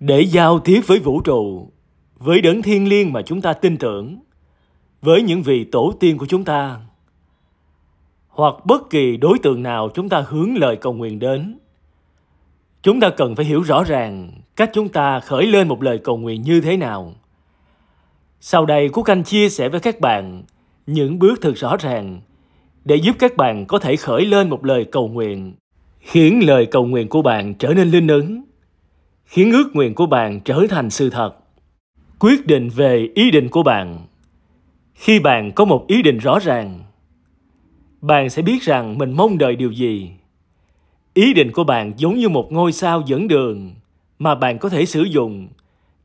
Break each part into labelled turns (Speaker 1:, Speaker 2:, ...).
Speaker 1: để giao tiếp với vũ trụ với đấng thiên liêng mà chúng ta tin tưởng với những vị tổ tiên của chúng ta hoặc bất kỳ đối tượng nào chúng ta hướng lời cầu nguyện đến chúng ta cần phải hiểu rõ ràng cách chúng ta khởi lên một lời cầu nguyện như thế nào sau đây quốc anh chia sẻ với các bạn những bước thực rõ ràng để giúp các bạn có thể khởi lên một lời cầu nguyện khiến lời cầu nguyện của bạn trở nên linh ứng khiến ước nguyện của bạn trở thành sự thật. Quyết định về ý định của bạn. Khi bạn có một ý định rõ ràng, bạn sẽ biết rằng mình mong đợi điều gì. Ý định của bạn giống như một ngôi sao dẫn đường mà bạn có thể sử dụng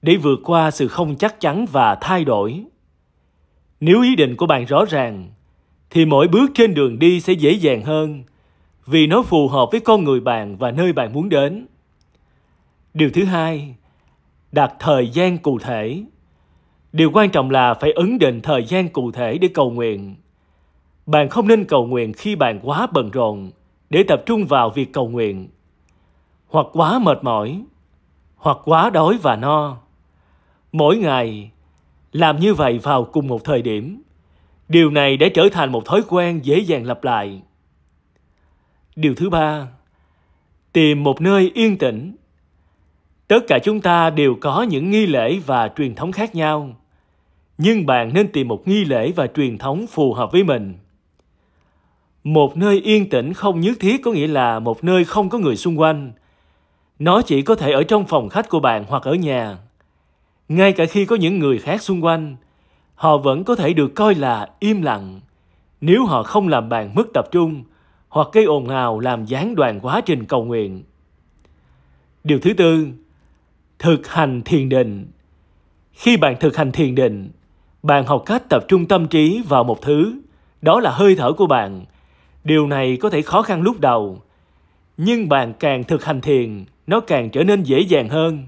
Speaker 1: để vượt qua sự không chắc chắn và thay đổi. Nếu ý định của bạn rõ ràng, thì mỗi bước trên đường đi sẽ dễ dàng hơn vì nó phù hợp với con người bạn và nơi bạn muốn đến điều thứ hai đặt thời gian cụ thể điều quan trọng là phải ấn định thời gian cụ thể để cầu nguyện bạn không nên cầu nguyện khi bạn quá bận rộn để tập trung vào việc cầu nguyện hoặc quá mệt mỏi hoặc quá đói và no mỗi ngày làm như vậy vào cùng một thời điểm điều này đã trở thành một thói quen dễ dàng lặp lại điều thứ ba tìm một nơi yên tĩnh tất cả chúng ta đều có những nghi lễ và truyền thống khác nhau nhưng bạn nên tìm một nghi lễ và truyền thống phù hợp với mình một nơi yên tĩnh không nhất thiết có nghĩa là một nơi không có người xung quanh nó chỉ có thể ở trong phòng khách của bạn hoặc ở nhà ngay cả khi có những người khác xung quanh họ vẫn có thể được coi là im lặng nếu họ không làm bạn mất tập trung hoặc gây ồn ào làm gián đoạn quá trình cầu nguyện điều thứ tư thực hành thiền định khi bạn thực hành thiền định bạn học cách tập trung tâm trí vào một thứ đó là hơi thở của bạn điều này có thể khó khăn lúc đầu nhưng bạn càng thực hành thiền nó càng trở nên dễ dàng hơn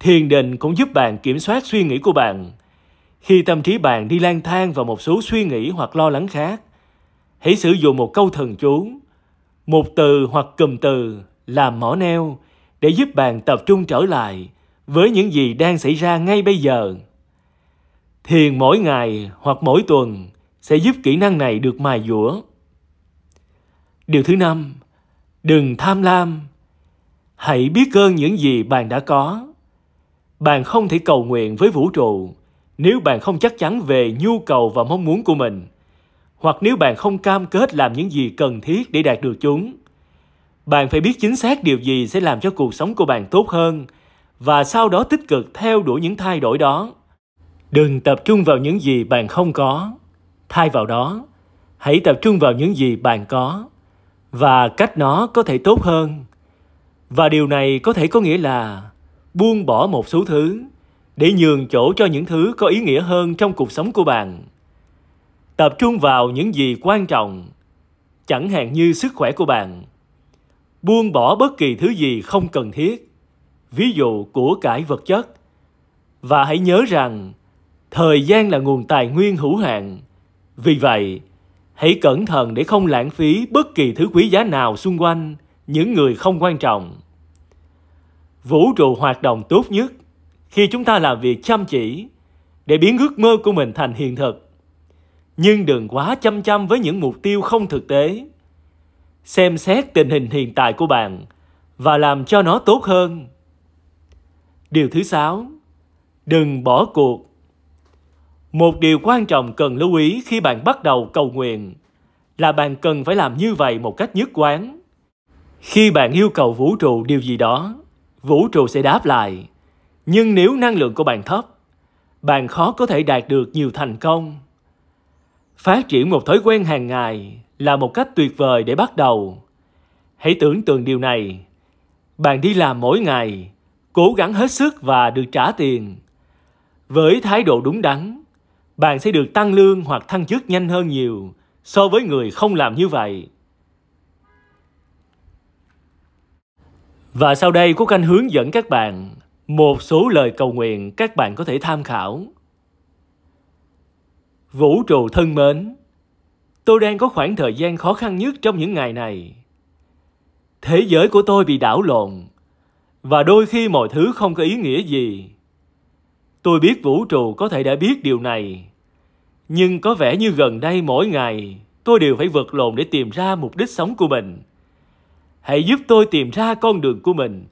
Speaker 1: thiền định cũng giúp bạn kiểm soát suy nghĩ của bạn khi tâm trí bạn đi lang thang vào một số suy nghĩ hoặc lo lắng khác hãy sử dụng một câu thần chú một từ hoặc cụm từ làm mỏ neo để giúp bạn tập trung trở lại với những gì đang xảy ra ngay bây giờ. Thiền mỗi ngày hoặc mỗi tuần sẽ giúp kỹ năng này được mài dũa. Điều thứ năm, đừng tham lam. Hãy biết ơn những gì bạn đã có. Bạn không thể cầu nguyện với vũ trụ nếu bạn không chắc chắn về nhu cầu và mong muốn của mình, hoặc nếu bạn không cam kết làm những gì cần thiết để đạt được chúng bạn phải biết chính xác điều gì sẽ làm cho cuộc sống của bạn tốt hơn và sau đó tích cực theo đuổi những thay đổi đó đừng tập trung vào những gì bạn không có thay vào đó hãy tập trung vào những gì bạn có và cách nó có thể tốt hơn và điều này có thể có nghĩa là buông bỏ một số thứ để nhường chỗ cho những thứ có ý nghĩa hơn trong cuộc sống của bạn tập trung vào những gì quan trọng chẳng hạn như sức khỏe của bạn buông bỏ bất kỳ thứ gì không cần thiết ví dụ của cải vật chất và hãy nhớ rằng thời gian là nguồn tài nguyên hữu hạn vì vậy hãy cẩn thận để không lãng phí bất kỳ thứ quý giá nào xung quanh những người không quan trọng vũ trụ hoạt động tốt nhất khi chúng ta làm việc chăm chỉ để biến ước mơ của mình thành hiện thực nhưng đừng quá chăm chăm với những mục tiêu không thực tế xem xét tình hình hiện tại của bạn và làm cho nó tốt hơn. Điều thứ sáu, đừng bỏ cuộc. Một điều quan trọng cần lưu ý khi bạn bắt đầu cầu nguyện là bạn cần phải làm như vậy một cách nhất quán. Khi bạn yêu cầu vũ trụ điều gì đó, vũ trụ sẽ đáp lại. Nhưng nếu năng lượng của bạn thấp, bạn khó có thể đạt được nhiều thành công. Phát triển một thói quen hàng ngày là một cách tuyệt vời để bắt đầu. Hãy tưởng tượng điều này. Bạn đi làm mỗi ngày, cố gắng hết sức và được trả tiền. Với thái độ đúng đắn, bạn sẽ được tăng lương hoặc thăng chức nhanh hơn nhiều so với người không làm như vậy. Và sau đây có Canh hướng dẫn các bạn một số lời cầu nguyện các bạn có thể tham khảo. Vũ trụ thân mến, tôi đang có khoảng thời gian khó khăn nhất trong những ngày này. Thế giới của tôi bị đảo lộn, và đôi khi mọi thứ không có ý nghĩa gì. Tôi biết vũ trụ có thể đã biết điều này, nhưng có vẻ như gần đây mỗi ngày tôi đều phải vật lộn để tìm ra mục đích sống của mình. Hãy giúp tôi tìm ra con đường của mình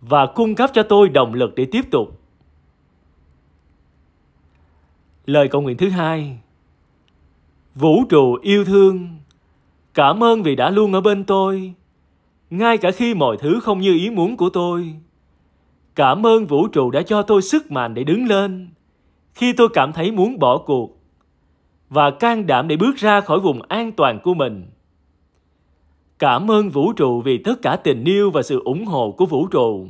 Speaker 1: và cung cấp cho tôi động lực để tiếp tục. Lời cầu nguyện thứ hai vũ trụ yêu thương cảm ơn vì đã luôn ở bên tôi ngay cả khi mọi thứ không như ý muốn của tôi cảm ơn vũ trụ đã cho tôi sức mạnh để đứng lên khi tôi cảm thấy muốn bỏ cuộc và can đảm để bước ra khỏi vùng an toàn của mình cảm ơn vũ trụ vì tất cả tình yêu và sự ủng hộ của vũ trụ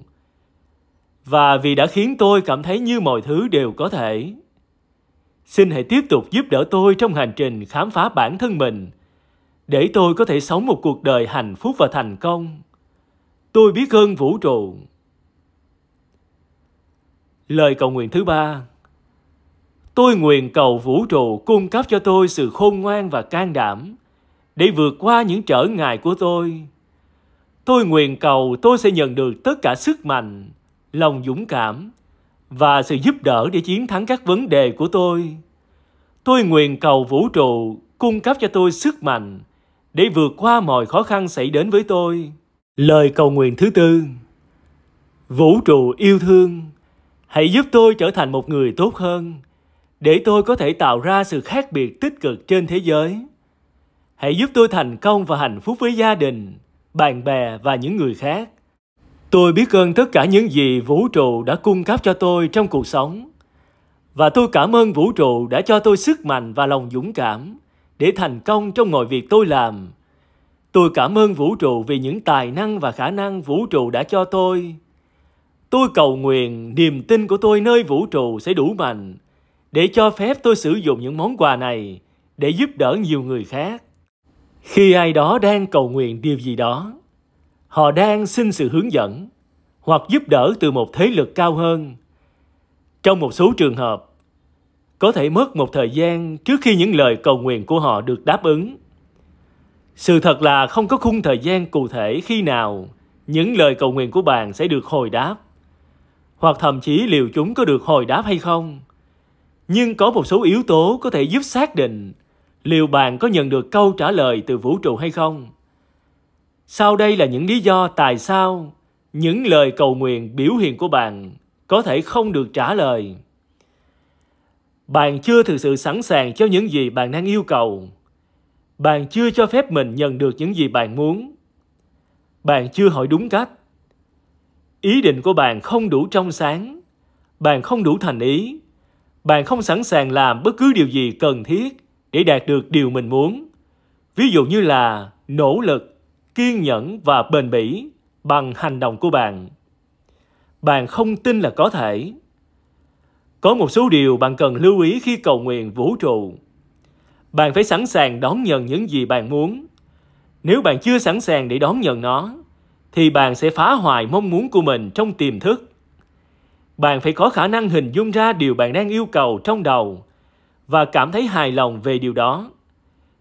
Speaker 1: và vì đã khiến tôi cảm thấy như mọi thứ đều có thể Xin hãy tiếp tục giúp đỡ tôi trong hành trình khám phá bản thân mình để tôi có thể sống một cuộc đời hạnh phúc và thành công. Tôi biết ơn vũ trụ. Lời cầu nguyện thứ ba Tôi nguyện cầu vũ trụ cung cấp cho tôi sự khôn ngoan và can đảm để vượt qua những trở ngại của tôi. Tôi nguyện cầu tôi sẽ nhận được tất cả sức mạnh, lòng dũng cảm và sự giúp đỡ để chiến thắng các vấn đề của tôi. Tôi nguyện cầu vũ trụ cung cấp cho tôi sức mạnh để vượt qua mọi khó khăn xảy đến với tôi. Lời cầu nguyện thứ tư Vũ trụ yêu thương, hãy giúp tôi trở thành một người tốt hơn để tôi có thể tạo ra sự khác biệt tích cực trên thế giới. Hãy giúp tôi thành công và hạnh phúc với gia đình, bạn bè và những người khác. Tôi biết ơn tất cả những gì vũ trụ đã cung cấp cho tôi trong cuộc sống. Và tôi cảm ơn vũ trụ đã cho tôi sức mạnh và lòng dũng cảm để thành công trong mọi việc tôi làm. Tôi cảm ơn vũ trụ vì những tài năng và khả năng vũ trụ đã cho tôi. Tôi cầu nguyện niềm tin của tôi nơi vũ trụ sẽ đủ mạnh để cho phép tôi sử dụng những món quà này để giúp đỡ nhiều người khác. Khi ai đó đang cầu nguyện điều gì đó, họ đang xin sự hướng dẫn hoặc giúp đỡ từ một thế lực cao hơn trong một số trường hợp có thể mất một thời gian trước khi những lời cầu nguyện của họ được đáp ứng sự thật là không có khung thời gian cụ thể khi nào những lời cầu nguyện của bạn sẽ được hồi đáp hoặc thậm chí liệu chúng có được hồi đáp hay không nhưng có một số yếu tố có thể giúp xác định liệu bạn có nhận được câu trả lời từ vũ trụ hay không sau đây là những lý do tại sao những lời cầu nguyện biểu hiện của bạn có thể không được trả lời. Bạn chưa thực sự sẵn sàng cho những gì bạn đang yêu cầu. Bạn chưa cho phép mình nhận được những gì bạn muốn. Bạn chưa hỏi đúng cách. Ý định của bạn không đủ trong sáng. Bạn không đủ thành ý. Bạn không sẵn sàng làm bất cứ điều gì cần thiết để đạt được điều mình muốn. Ví dụ như là nỗ lực kiên nhẫn và bền bỉ bằng hành động của bạn. Bạn không tin là có thể. Có một số điều bạn cần lưu ý khi cầu nguyện vũ trụ. Bạn phải sẵn sàng đón nhận những gì bạn muốn. Nếu bạn chưa sẵn sàng để đón nhận nó, thì bạn sẽ phá hoại mong muốn của mình trong tiềm thức. Bạn phải có khả năng hình dung ra điều bạn đang yêu cầu trong đầu và cảm thấy hài lòng về điều đó.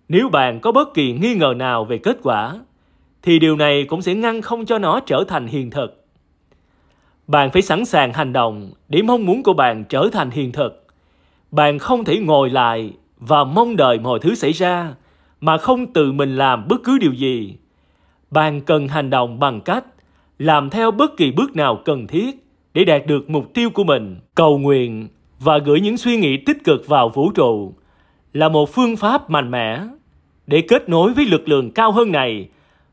Speaker 1: Nếu bạn có bất kỳ nghi ngờ nào về kết quả, thì điều này cũng sẽ ngăn không cho nó trở thành hiện thực. Bạn phải sẵn sàng hành động để mong muốn của bạn trở thành hiện thực. Bạn không thể ngồi lại và mong đợi mọi thứ xảy ra mà không tự mình làm bất cứ điều gì. Bạn cần hành động bằng cách làm theo bất kỳ bước nào cần thiết để đạt được mục tiêu của mình. Cầu nguyện và gửi những suy nghĩ tích cực vào vũ trụ là một phương pháp mạnh mẽ để kết nối với lực lượng cao hơn này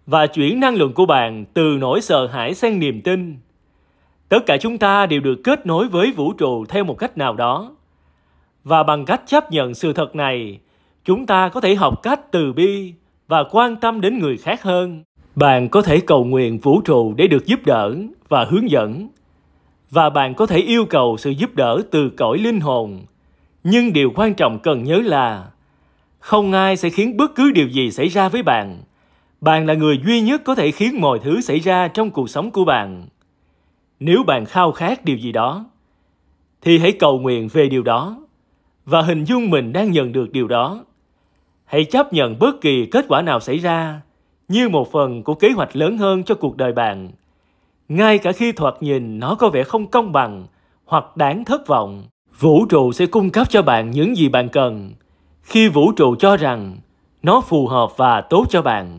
Speaker 1: và chuyển năng lượng của bạn từ nỗi sợ hãi sang niềm tin. Tất cả chúng ta đều được kết nối với vũ trụ theo một cách nào đó. Và bằng cách chấp nhận sự thật này, chúng ta có thể học cách từ bi và quan tâm đến người khác hơn. Bạn có thể cầu nguyện vũ trụ để được giúp đỡ và hướng dẫn. Và bạn có thể yêu cầu sự giúp đỡ từ cõi linh hồn. Nhưng điều quan trọng cần nhớ là không ai sẽ khiến bất cứ điều gì xảy ra với bạn bạn là người duy nhất có thể khiến mọi thứ xảy ra trong cuộc sống của bạn. Nếu bạn khao khát điều gì đó, thì hãy cầu nguyện về điều đó và hình dung mình đang nhận được điều đó. Hãy chấp nhận bất kỳ kết quả nào xảy ra như một phần của kế hoạch lớn hơn cho cuộc đời bạn, ngay cả khi thoạt nhìn nó có vẻ không công bằng hoặc đáng thất vọng. Vũ trụ sẽ cung cấp cho bạn những gì bạn cần khi vũ trụ cho rằng nó phù hợp và tốt cho bạn